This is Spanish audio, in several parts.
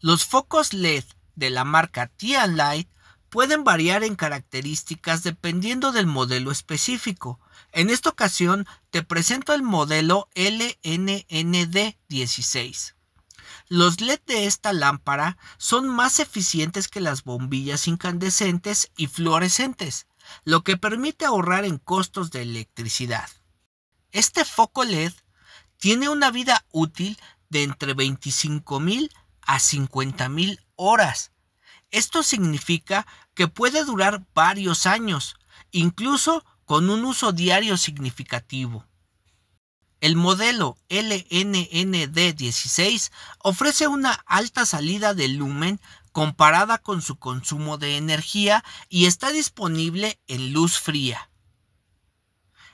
Los focos LED de la marca Light pueden variar en características dependiendo del modelo específico. En esta ocasión te presento el modelo LNND16. Los LED de esta lámpara son más eficientes que las bombillas incandescentes y fluorescentes, lo que permite ahorrar en costos de electricidad. Este foco LED tiene una vida útil de entre 25.000 a 50.000 horas. Esto significa que puede durar varios años, incluso con un uso diario significativo. El modelo LNND16 ofrece una alta salida de lumen comparada con su consumo de energía y está disponible en luz fría.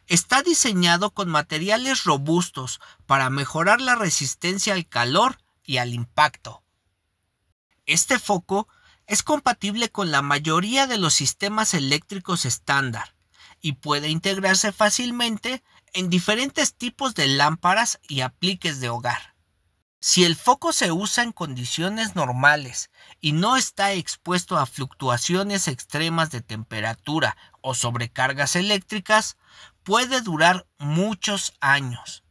Está diseñado con materiales robustos para mejorar la resistencia al calor y al impacto. Este foco es compatible con la mayoría de los sistemas eléctricos estándar y puede integrarse fácilmente en diferentes tipos de lámparas y apliques de hogar. Si el foco se usa en condiciones normales y no está expuesto a fluctuaciones extremas de temperatura o sobrecargas eléctricas, puede durar muchos años.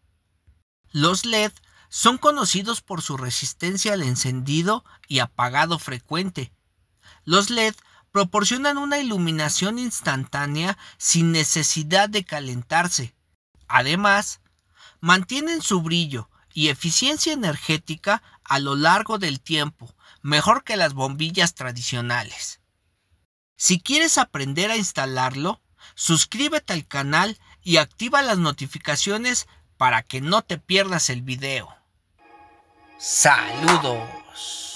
Los LED son conocidos por su resistencia al encendido y apagado frecuente. Los LED proporcionan una iluminación instantánea sin necesidad de calentarse. Además, mantienen su brillo y eficiencia energética a lo largo del tiempo, mejor que las bombillas tradicionales. Si quieres aprender a instalarlo, suscríbete al canal y activa las notificaciones para que no te pierdas el video. Saludos.